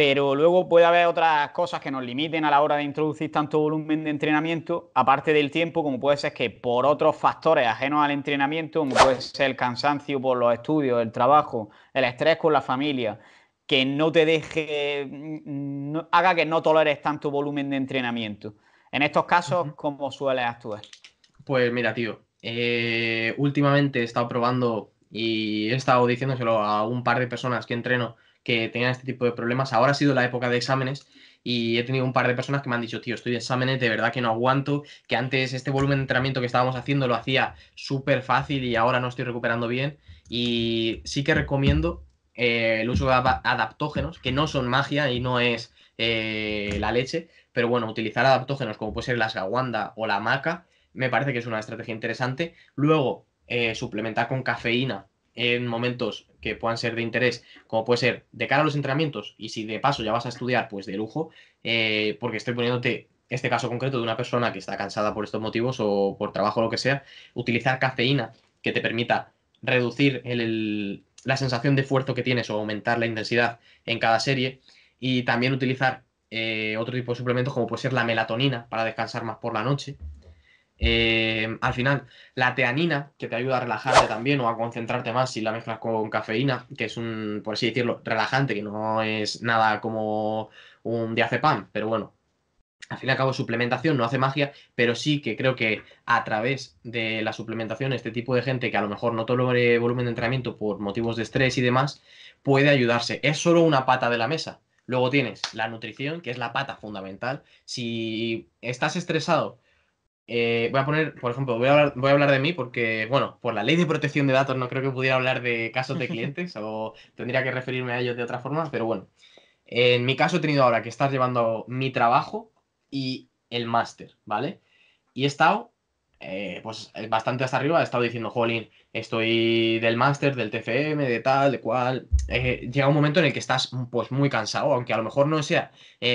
pero luego puede haber otras cosas que nos limiten a la hora de introducir tanto volumen de entrenamiento, aparte del tiempo, como puede ser que por otros factores ajenos al entrenamiento, como puede ser el cansancio por los estudios, el trabajo, el estrés con la familia, que no te deje, mm, haga que no toleres tanto volumen de entrenamiento. En estos casos, ¿cómo sueles actuar? Pues mira, tío, eh, últimamente he estado probando y he estado diciéndoselo a un par de personas que entreno que tengan este tipo de problemas. Ahora ha sido la época de exámenes y he tenido un par de personas que me han dicho, tío, estoy de exámenes, de verdad que no aguanto, que antes este volumen de entrenamiento que estábamos haciendo lo hacía súper fácil y ahora no estoy recuperando bien. Y sí que recomiendo eh, el uso de adaptógenos, que no son magia y no es eh, la leche, pero bueno, utilizar adaptógenos como puede ser la asgawanda o la maca me parece que es una estrategia interesante. Luego, eh, suplementar con cafeína en momentos que puedan ser de interés, como puede ser de cara a los entrenamientos, y si de paso ya vas a estudiar, pues de lujo, eh, porque estoy poniéndote este caso concreto de una persona que está cansada por estos motivos o por trabajo o lo que sea, utilizar cafeína que te permita reducir el, la sensación de esfuerzo que tienes o aumentar la intensidad en cada serie, y también utilizar eh, otro tipo de suplementos como puede ser la melatonina para descansar más por la noche, eh, al final, la teanina, que te ayuda a relajarte también o a concentrarte más si la mezclas con cafeína, que es un, por así decirlo, relajante, que no es nada como un diazepam, pero bueno, al fin y al cabo suplementación no hace magia, pero sí que creo que a través de la suplementación este tipo de gente que a lo mejor no tolere volumen de entrenamiento por motivos de estrés y demás, puede ayudarse. Es solo una pata de la mesa. Luego tienes la nutrición, que es la pata fundamental. Si estás estresado eh, voy a poner, por ejemplo, voy a, hablar, voy a hablar de mí porque, bueno, por la ley de protección de datos no creo que pudiera hablar de casos de clientes o tendría que referirme a ellos de otra forma, pero bueno. En mi caso he tenido ahora que estar llevando mi trabajo y el máster, ¿vale? Y he estado eh, pues eh, bastante hasta arriba, he estado diciendo, jolín, estoy del máster, del TFM, de tal, de cual. Eh, llega un momento en el que estás pues muy cansado, aunque a lo mejor no sea,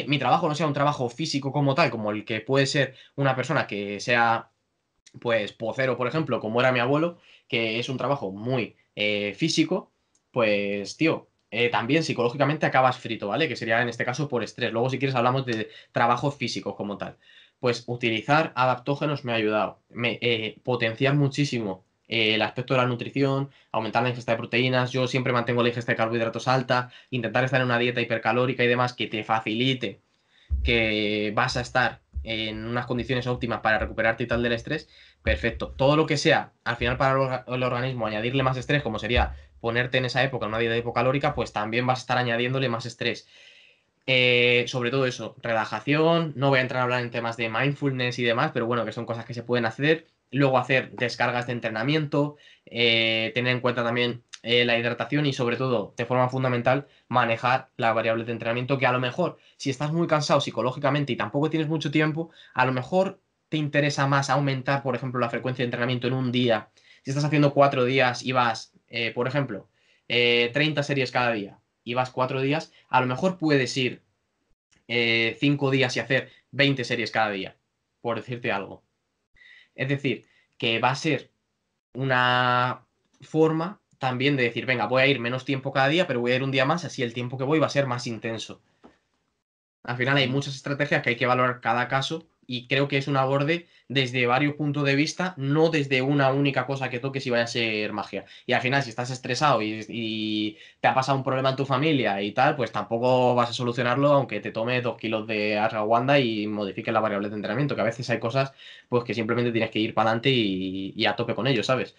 mi trabajo no sea un trabajo físico como tal, como el que puede ser una persona que sea, pues, pocero, por ejemplo, como era mi abuelo, que es un trabajo muy físico, pues, tío, también psicológicamente acabas frito, ¿vale? Que sería en este caso por estrés. Luego, si quieres, hablamos de trabajo físico como tal pues utilizar adaptógenos me ha ayudado. Me, eh, potenciar muchísimo eh, el aspecto de la nutrición, aumentar la ingesta de proteínas. Yo siempre mantengo la ingesta de carbohidratos alta, intentar estar en una dieta hipercalórica y demás que te facilite que vas a estar en unas condiciones óptimas para recuperarte y tal del estrés, perfecto. Todo lo que sea, al final para el organismo añadirle más estrés, como sería ponerte en esa época en una dieta hipocalórica, pues también vas a estar añadiéndole más estrés. Eh, sobre todo eso, relajación, no voy a entrar a hablar en temas de mindfulness y demás, pero bueno, que son cosas que se pueden hacer. Luego hacer descargas de entrenamiento, eh, tener en cuenta también eh, la hidratación y sobre todo, de forma fundamental, manejar la variable de entrenamiento que a lo mejor, si estás muy cansado psicológicamente y tampoco tienes mucho tiempo, a lo mejor te interesa más aumentar, por ejemplo, la frecuencia de entrenamiento en un día. Si estás haciendo cuatro días y vas, por ejemplo, 30 series cada día, y vas cuatro días, a lo mejor puedes ir eh, cinco días y hacer 20 series cada día, por decirte algo. Es decir, que va a ser una forma también de decir, venga, voy a ir menos tiempo cada día, pero voy a ir un día más, así el tiempo que voy va a ser más intenso. Al final hay mm. muchas estrategias que hay que valorar cada caso y creo que es un aborde desde varios puntos de vista, no desde una única cosa que toques y vaya a ser magia. Y al final, si estás estresado y, te ha pasado un problema en tu familia y tal, pues tampoco vas a solucionarlo aunque te tome dos kilos de arraguanda y modifiques la variable de entrenamiento, que a veces hay cosas pues que simplemente tienes que ir para adelante y, a tope con ellos, ¿sabes?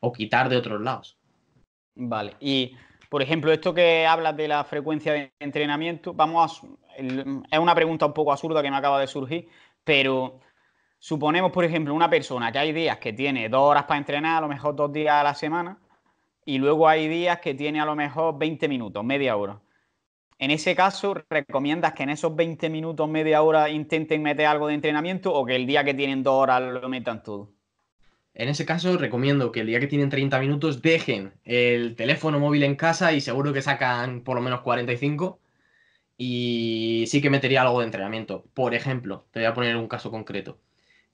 O quitar de otros lados. Vale, y por ejemplo, esto que hablas de la frecuencia de entrenamiento, vamos es una pregunta un poco absurda que me acaba de surgir, pero suponemos, por ejemplo, una persona que hay días que tiene dos horas para entrenar, a lo mejor dos días a la semana, y luego hay días que tiene a lo mejor 20 minutos, media hora. En ese caso, ¿recomiendas que en esos 20 minutos, media hora, intenten meter algo de entrenamiento o que el día que tienen dos horas lo metan todo? En ese caso, recomiendo que el día que tienen 30 minutos dejen el teléfono móvil en casa y seguro que sacan por lo menos 45 y sí que metería algo de entrenamiento. Por ejemplo, te voy a poner un caso concreto.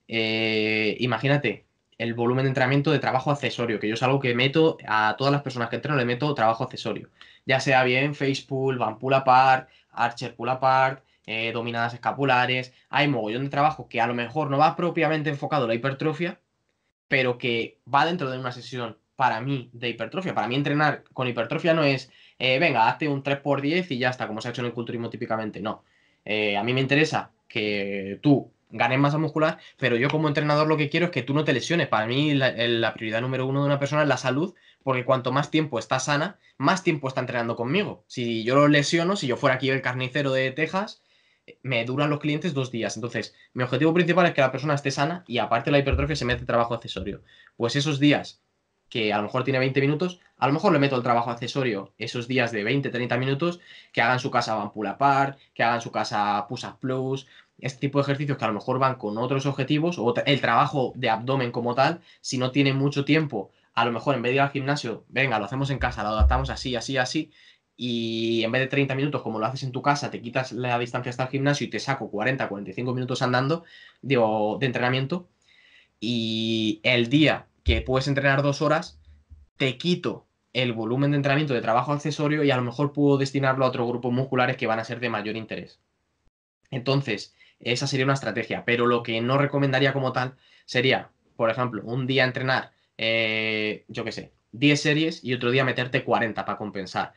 Eh, imagínate el volumen de entrenamiento de trabajo accesorio, que yo es algo que meto a todas las personas que entreno, le meto trabajo accesorio. Ya sea bien face pull, van pull apart, archer pull apart, eh, dominadas escapulares. Hay mogollón de trabajo que a lo mejor no va propiamente enfocado a la hipertrofia, pero que va dentro de una sesión para mí de hipertrofia. Para mí entrenar con hipertrofia no es eh, venga, hazte un 3x10 y ya está, como se ha hecho en el culturismo típicamente. No. Eh, a mí me interesa que tú ganes masa muscular, pero yo como entrenador lo que quiero es que tú no te lesiones. Para mí la, prioridad número uno de una persona es la salud, porque cuanto más tiempo está sana, más tiempo está entrenando conmigo. Si yo lo lesiono, si yo fuera aquí el carnicero de Texas, me duran los clientes dos días. Entonces, mi objetivo principal es que la persona esté sana y aparte la hipertrofia se mete trabajo accesorio. Pues esos días que a lo mejor tiene 20 minutos, a lo mejor le meto el trabajo accesorio esos días de 20, 30 minutos, que hagan su casa van pull apart, que hagan su casa push up plus, este tipo de ejercicios que a lo mejor van con otros objetivos, o el trabajo de abdomen como tal, si no tiene mucho tiempo, a lo mejor en vez de ir al gimnasio, venga, lo hacemos en casa, lo adaptamos así, así, así, y en vez de 30 minutos como lo haces en tu casa, te quitas la distancia hasta el gimnasio y te saco 40, 45 minutos andando, de entrenamiento, y el día que puedes entrenar dos horas, te quito el volumen de entrenamiento de trabajo accesorio y a lo mejor puedo destinarlo a otros grupos musculares que van a ser de mayor interés. Entonces, esa sería una estrategia, pero lo que no recomendaría como tal sería, por ejemplo, un día entrenar, eh, yo qué sé, 10 series y otro día meterte 40 para compensar.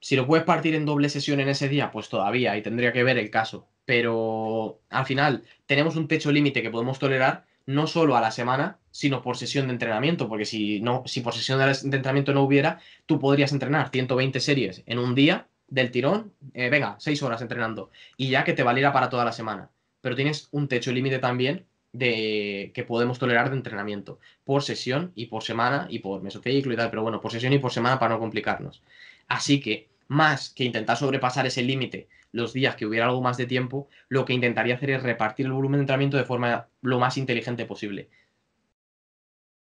Si lo puedes partir en doble sesión en ese día, pues todavía, y tendría que ver el caso. Pero al final tenemos un techo límite que podemos tolerar no solo a la semana, sino por sesión de entrenamiento, porque si, no, si por sesión de entrenamiento no hubiera, tú podrías entrenar 120 series en un día del tirón, eh, venga, 6 horas entrenando, y ya que te valiera para toda la semana. Pero tienes un techo límite también de que podemos tolerar de entrenamiento por sesión y por semana y por mesociclo y tal, pero bueno, por sesión y por semana para no complicarnos. Así que más que intentar sobrepasar ese límite los días que hubiera algo más de tiempo, lo que intentaría hacer es repartir el volumen de entrenamiento de forma lo más inteligente posible.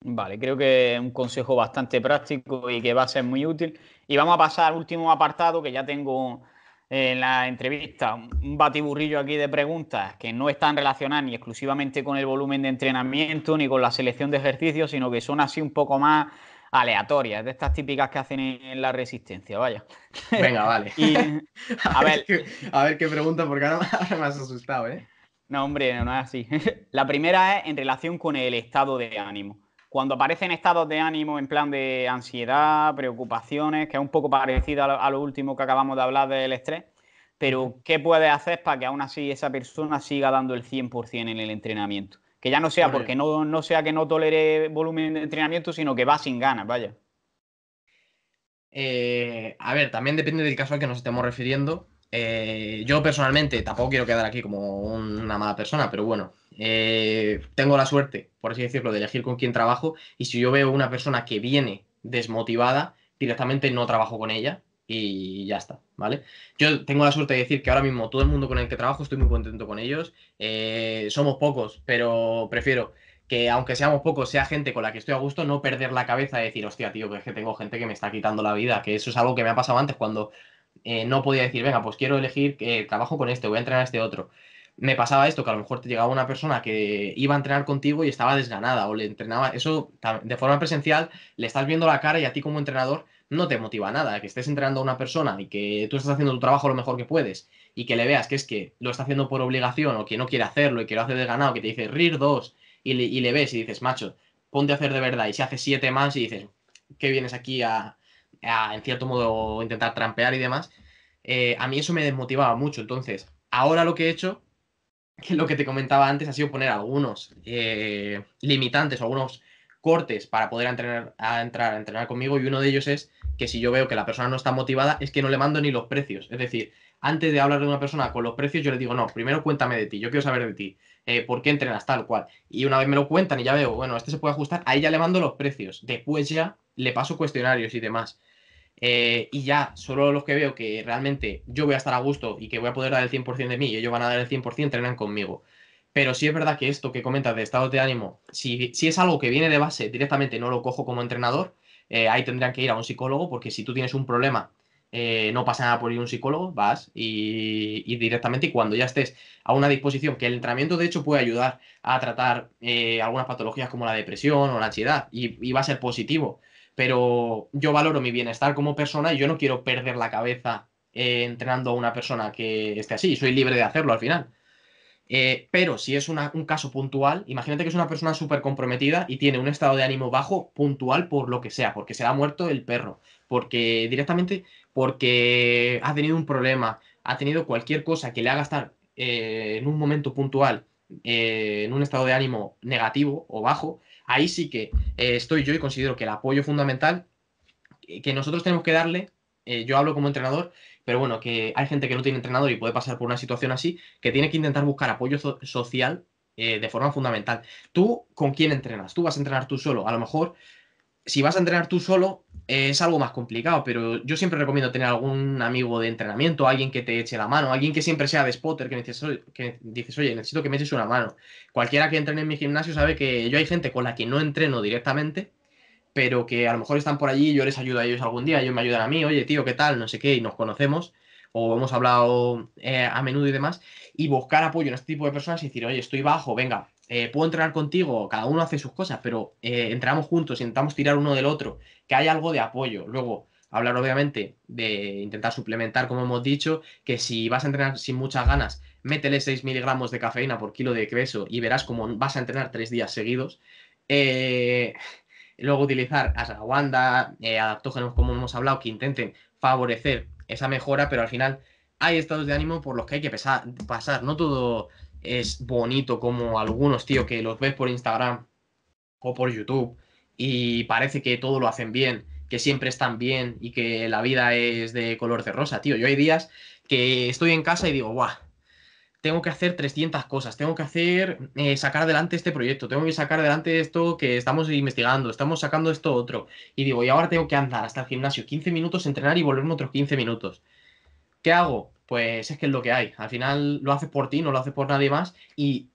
Vale, creo que es un consejo bastante práctico y que va a ser muy útil. Y vamos a pasar al último apartado que ya tengo en la entrevista un batiburrillo aquí de preguntas que no están relacionadas ni exclusivamente con el volumen de entrenamiento ni con la selección de ejercicios, sino que son así un poco más aleatorias, de estas típicas que hacen en la resistencia, vaya. Venga, vale. a, ver, qué, pregunta, porque ahora, me has asustado, ¿eh? No, hombre, no, es así. la primera es en relación con el estado de ánimo. Cuando aparecen estados de ánimo en plan de ansiedad, preocupaciones, que es un poco parecido a lo, último que acabamos de hablar del estrés, pero ¿qué puedes hacer para que aún así esa persona siga dando el 100% en el entrenamiento? Que ya no sea porque no, sea que no tolere volumen de entrenamiento, sino que va sin ganas, vaya. Eh, a ver, también depende del caso al que nos estemos refiriendo. Eh, yo personalmente tampoco quiero quedar aquí como una mala persona, pero bueno, eh, tengo la suerte, por así decirlo, de elegir con quién trabajo y si yo veo una persona que viene desmotivada, directamente no trabajo con ella y ya está, ¿vale? Yo tengo la suerte de decir que ahora mismo todo el mundo con el que trabajo estoy muy contento con ellos. Eh, somos pocos, pero prefiero que aunque seamos pocos, sea gente con la que estoy a gusto, no perder la cabeza y decir, hostia, tío, que es que tengo gente que me está quitando la vida, que eso es algo que me ha pasado antes cuando eh, no podía decir, venga, pues quiero elegir, que eh, trabajo con este, voy a entrenar a este otro. Me pasaba esto, que a lo mejor te llegaba una persona que iba a entrenar contigo y estaba desganada o le entrenaba, eso de forma presencial, le estás viendo la cara y a ti como entrenador no te motiva nada. Que estés entrenando a una persona y que tú estás haciendo tu trabajo lo mejor que puedes y que le veas que es que lo está haciendo por obligación o que no quiere hacerlo y que lo hace de ganado, que te dice RIR dos, y le, ves y dices, macho, ponte a hacer de verdad y se hace siete más y dices, que vienes aquí a, en cierto modo, intentar trampear y demás? Eh, a mí eso me desmotivaba mucho. Entonces, ahora lo que he hecho, que lo que te comentaba antes, ha sido poner algunos eh, limitantes o algunos cortes para poder entrenar, a entrar a entrenar conmigo y uno de ellos es que si yo veo que la persona no está motivada, es que no le mando ni los precios. Es decir, antes de hablar de una persona con los precios, yo le digo, no, primero cuéntame de ti, yo quiero saber de ti, eh, por qué entrenas tal cual. Y una vez me lo cuentan y ya veo, bueno, este se puede ajustar, ahí ya le mando los precios. Después ya le paso cuestionarios y demás. Eh, y ya, solo los que veo que realmente yo voy a estar a gusto y que voy a poder dar el 100% de mí y ellos van a dar el 100%, entrenan conmigo. Pero sí es verdad que esto que comentas de estado de ánimo, si, si es algo que viene de base, directamente no lo cojo como entrenador, eh, ahí tendrían que ir a un psicólogo porque si tú tienes un problema, eh, no pasa nada por ir a un psicólogo, vas y, directamente y cuando ya estés a una disposición, que el entrenamiento de hecho puede ayudar a tratar eh, algunas patologías como la depresión o la ansiedad y, va a ser positivo, pero yo valoro mi bienestar como persona y yo no quiero perder la cabeza entrenando a una persona que esté así. Soy libre de hacerlo al final. Eh, pero si es un caso puntual, imagínate que es una persona súper comprometida y tiene un estado de ánimo bajo puntual por lo que sea, porque se ha muerto el perro, porque directamente porque ha tenido un problema, ha tenido cualquier cosa que le haga estar eh, en un momento puntual, eh, en un estado de ánimo negativo o bajo, ahí sí que estoy yo y considero que el apoyo fundamental que nosotros tenemos que darle, yo hablo como entrenador, pero bueno, que hay gente que no tiene entrenador y puede pasar por una situación así, que tiene que intentar buscar apoyo social eh, de forma fundamental. ¿Tú con quién entrenas? ¿Tú vas a entrenar tú solo? A lo mejor, si vas a entrenar tú solo, eh, es algo más complicado, pero yo siempre recomiendo tener algún amigo de entrenamiento, alguien que te eche la mano, alguien que siempre sea de spotter, que, que dices, oye, necesito que me eches una mano. Cualquiera que entrene en mi gimnasio sabe que yo hay gente con la que no entreno directamente pero que a lo mejor están por allí, yo les ayudo a ellos algún día, ellos me ayudan a mí, oye tío, ¿qué tal? No sé qué, y nos conocemos, o hemos hablado eh, a menudo y demás, y buscar apoyo en este tipo de personas y decir, oye, estoy bajo, venga, eh, puedo entrenar contigo, cada uno hace sus cosas, pero eh, entramos juntos, intentamos tirar uno del otro, que haya algo de apoyo. Luego, hablar obviamente de intentar suplementar, como hemos dicho, que si vas a entrenar sin muchas ganas, métele 6 miligramos de cafeína por kilo de queso y verás cómo vas a entrenar tres días seguidos. Eh, Luego utilizar eh, a adaptógenos, como hemos hablado, que intenten favorecer esa mejora, pero al final hay estados de ánimo por los que hay que pasar. No todo es bonito como algunos, tío, que los ves por Instagram o por YouTube y parece que todo lo hacen bien, que siempre están bien y que la vida es de color de rosa, tío. Yo hay días que estoy en casa y digo, guau, tengo que hacer 300 cosas, tengo que hacer eh, sacar adelante este proyecto, tengo que sacar adelante esto que estamos investigando, estamos sacando esto otro. Y digo, y ahora tengo que andar hasta el gimnasio 15 minutos, entrenar y volverme otros 15 minutos. ¿Qué hago? Pues es que es lo que hay. Al final lo haces por ti, no lo haces por nadie más. Y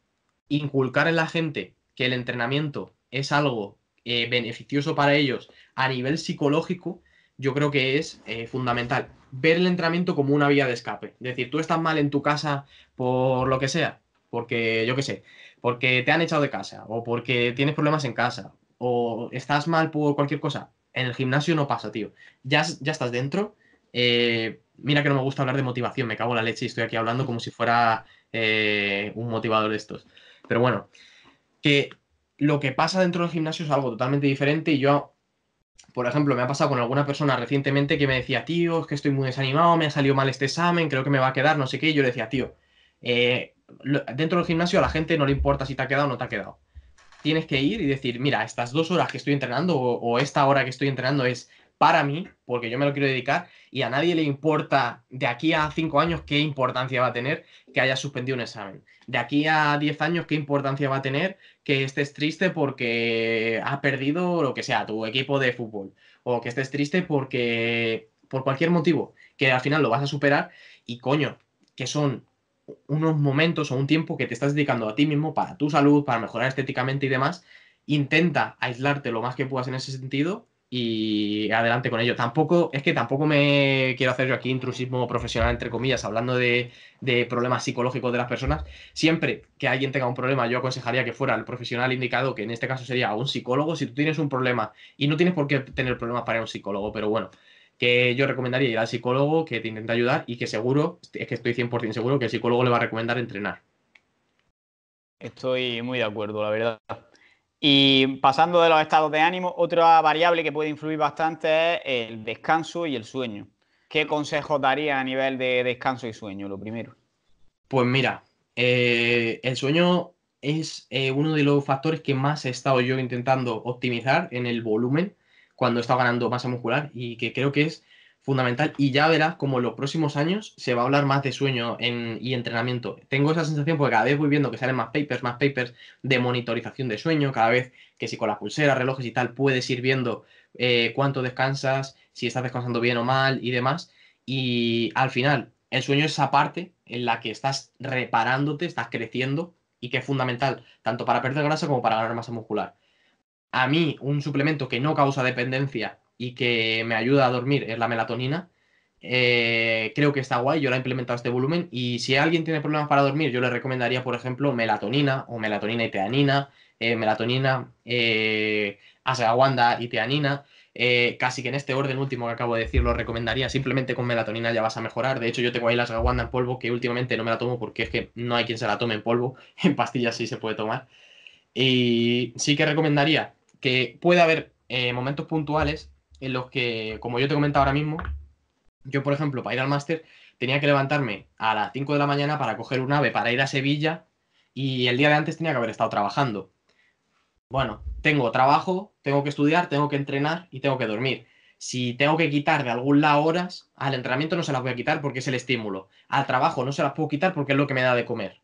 inculcar en la gente que el entrenamiento es algo eh, beneficioso para ellos a nivel psicológico, yo creo que es eh, fundamental ver el entrenamiento como una vía de escape. Es decir, tú estás mal en tu casa por lo que sea, porque yo qué sé, porque te han echado de casa o porque tienes problemas en casa o estás mal por cualquier cosa. En el gimnasio no pasa, tío. Ya, ya estás dentro. Eh, mira que no me gusta hablar de motivación, me cago en la leche y estoy aquí hablando como si fuera eh, un motivador de estos. Pero bueno, que lo que pasa dentro del gimnasio es algo totalmente diferente y yo por ejemplo, me ha pasado con alguna persona recientemente que me decía, tío, es que estoy muy desanimado, me ha salido mal este examen, creo que me va a quedar, no sé qué. Y yo le decía, tío, eh, dentro del gimnasio a la gente no le importa si te ha quedado o no te ha quedado. Tienes que ir y decir, mira, estas dos horas que estoy entrenando o esta hora que estoy entrenando es para mí, porque yo me lo quiero dedicar y a nadie le importa de aquí a cinco años qué importancia va a tener que haya suspendido un examen. De aquí a diez años qué importancia va a tener que estés triste porque has perdido lo que sea, tu equipo de fútbol. O que estés triste porque, por cualquier motivo, que al final lo vas a superar y coño, que son unos momentos o un tiempo que te estás dedicando a ti mismo para tu salud, para mejorar estéticamente y demás. Intenta aislarte lo más que puedas en ese sentido y adelante con ello. Tampoco, es que tampoco me quiero hacer yo aquí intrusismo profesional, entre comillas, hablando de, de, problemas psicológicos de las personas. Siempre que alguien tenga un problema, yo aconsejaría que fuera el profesional indicado, que en este caso sería un psicólogo. Si tú tienes un problema, y no tienes por qué tener problemas para ir a un psicólogo, pero bueno, que yo recomendaría ir al psicólogo que te intenta ayudar y que seguro, es que estoy 100% seguro, que el psicólogo le va a recomendar entrenar. Estoy muy de acuerdo, la verdad. Y pasando de los estados de ánimo, otra variable que puede influir bastante es el descanso y el sueño. ¿Qué consejos daría a nivel de descanso y sueño, lo primero? Pues mira, eh, el sueño es eh, uno de los factores que más he estado yo intentando optimizar en el volumen cuando he estado ganando masa muscular y que creo que es fundamental y ya verás como en los próximos años se va a hablar más de sueño y entrenamiento. Tengo esa sensación porque cada vez voy viendo que salen más papers, más papers de monitorización de sueño, cada vez que si con las pulseras, relojes y tal puedes ir viendo eh, cuánto descansas, si estás descansando bien o mal y demás. Y al final, el sueño es esa parte en la que estás reparándote, estás creciendo y que es fundamental tanto para perder grasa como para ganar masa muscular. A mí, un suplemento que no causa dependencia y que me ayuda a dormir es la melatonina. Eh, creo que está guay, yo la he implementado este volumen y si alguien tiene problemas para dormir, yo le recomendaría, por ejemplo, melatonina o melatonina y teanina, eh, melatonina, eh, y teanina. Eh, casi que en este orden último que acabo de decir lo recomendaría, simplemente con melatonina ya vas a mejorar. De hecho, yo tengo ahí la aguanda en polvo que últimamente no me la tomo porque es que no hay quien se la tome en polvo, en pastillas sí se puede tomar. Y sí que recomendaría que pueda haber momentos puntuales en los que, como yo te comento ahora mismo, yo, por ejemplo, para ir al máster tenía que levantarme a las 5 de la mañana para coger un ave para ir a Sevilla y el día de antes tenía que haber estado trabajando. Bueno, tengo trabajo, tengo que estudiar, tengo que entrenar y tengo que dormir. Si tengo que quitar de algún lado horas, al entrenamiento no se las voy a quitar porque es el estímulo. Al trabajo no se las puedo quitar porque es lo que me da de comer.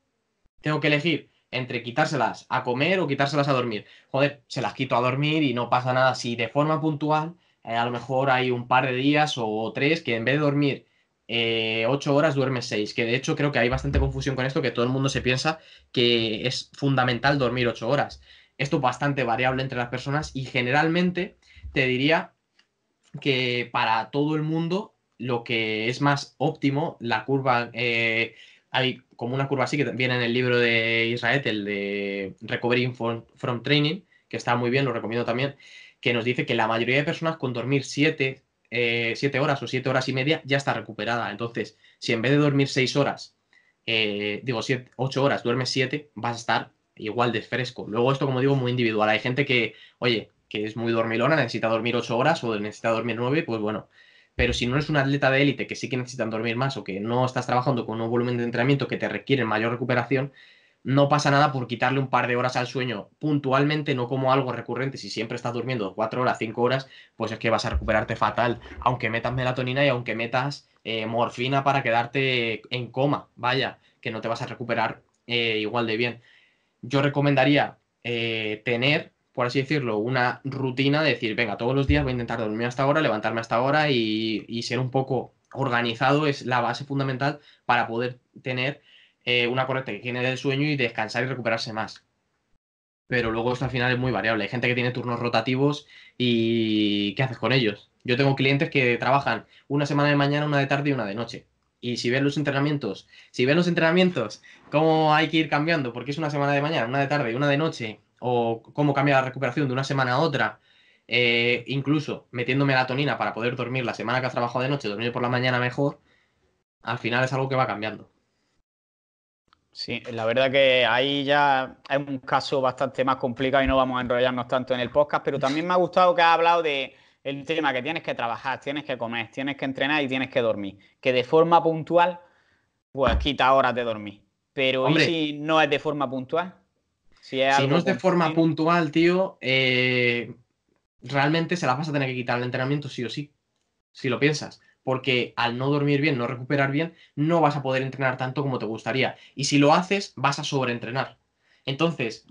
Tengo que elegir entre quitárselas a comer o quitárselas a dormir. Joder, se las quito a dormir y no pasa nada si de forma puntual eh, a lo mejor hay un par de días o, tres que en vez de dormir eh, ocho horas duermes seis, que de hecho creo que hay bastante confusión con esto, que todo el mundo se piensa que es fundamental dormir ocho horas. Esto es bastante variable entre las personas y generalmente te diría que para todo el mundo lo que es más óptimo, la curva, eh, hay como una curva así que viene en el libro de Israel, el de Recovering from Training, que está muy bien, lo recomiendo también, que nos dice que la mayoría de personas con dormir 7 eh, siete horas o siete horas y media ya está recuperada. Entonces, si en vez de dormir seis horas, eh, digo 8 ocho horas, duermes siete, vas a estar igual de fresco. Luego, esto, como digo, muy individual. Hay gente que, oye, que es muy dormilona, necesita dormir ocho horas o necesita dormir nueve, pues bueno. Pero si no eres un atleta de élite que sí que necesitan dormir más o que no estás trabajando con un volumen de entrenamiento que te requiere mayor recuperación, no pasa nada por quitarle un par de horas al sueño puntualmente, no como algo recurrente. Si siempre estás durmiendo cuatro horas, 5 horas, pues es que vas a recuperarte fatal, aunque metas melatonina y aunque metas eh, morfina para quedarte en coma, vaya, que no te vas a recuperar eh, igual de bien. Yo recomendaría eh, tener, por así decirlo, una rutina de decir, venga, todos los días voy a intentar dormir hasta ahora, levantarme hasta ahora y ser un poco organizado es la base fundamental para poder tener eh, una correcta tiene del sueño y descansar y recuperarse más. Pero luego esto al final es muy variable. Hay gente que tiene turnos rotativos y ¿qué haces con ellos? Yo tengo clientes que trabajan una semana de mañana, una de tarde y una de noche. Y si ven los entrenamientos, si ven los entrenamientos, cómo hay que ir cambiando, porque es una semana de mañana, una de tarde y una de noche, o cómo cambia la recuperación de una semana a otra, eh, incluso la melatonina para poder dormir la semana que has trabajado de noche, dormir por la mañana mejor, al final es algo que va cambiando. Sí, la verdad que ahí ya es un caso bastante más complicado y no vamos a enrollarnos tanto en el podcast, pero también me ha gustado que ha hablado de el tema que tienes que trabajar, tienes que comer, tienes que entrenar y tienes que dormir. Que de forma puntual, pues quita horas de dormir. Pero ¿y si no es de forma puntual? Si, no es de forma puntual, tío, eh, realmente se las vas a tener que quitar el entrenamiento sí o sí, si lo piensas porque al no dormir bien, no recuperar bien, no vas a poder entrenar tanto como te gustaría. Y si lo haces, vas a sobreentrenar. Entonces,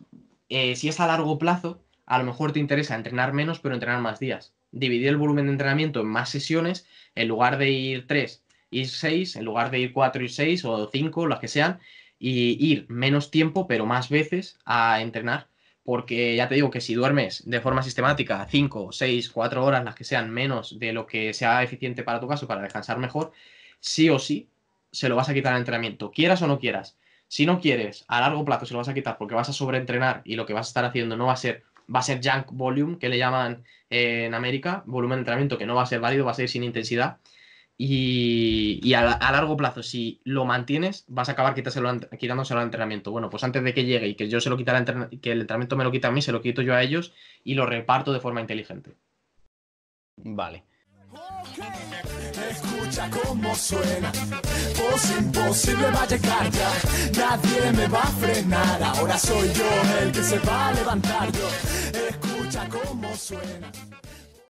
eh, si es a largo plazo, a lo mejor te interesa entrenar menos, pero entrenar más días. Dividir el volumen de entrenamiento en más sesiones, en lugar de ir 3, y 6, en lugar de ir 4 y 6 o 5, las que sean, y ir menos tiempo, pero más veces a entrenar porque ya te digo que si duermes de forma sistemática 5, 6, 4 horas, las que sean menos de lo que sea eficiente para tu caso, para descansar mejor, sí o sí se lo vas a quitar al entrenamiento, quieras o no quieras. Si no quieres, a largo plazo se lo vas a quitar porque vas a sobreentrenar y lo que vas a estar haciendo no va a ser, va a ser junk volume, que le llaman eh, en América, volumen de entrenamiento que no va a ser válido, va a ser sin intensidad. Y, y a, largo plazo, si lo mantienes, vas a acabar quitándoselo, quitándoselo al entrenamiento. Bueno, pues antes de que llegue y que yo se lo quita el que el entrenamiento me lo quita a mí, se lo quito yo a ellos y lo reparto de forma inteligente. Vale. Escucha cómo suena. pues imposible va a llegar ya. Nadie me va a frenar. Ahora soy yo el que se va a levantar. Yo. Escucha cómo suena.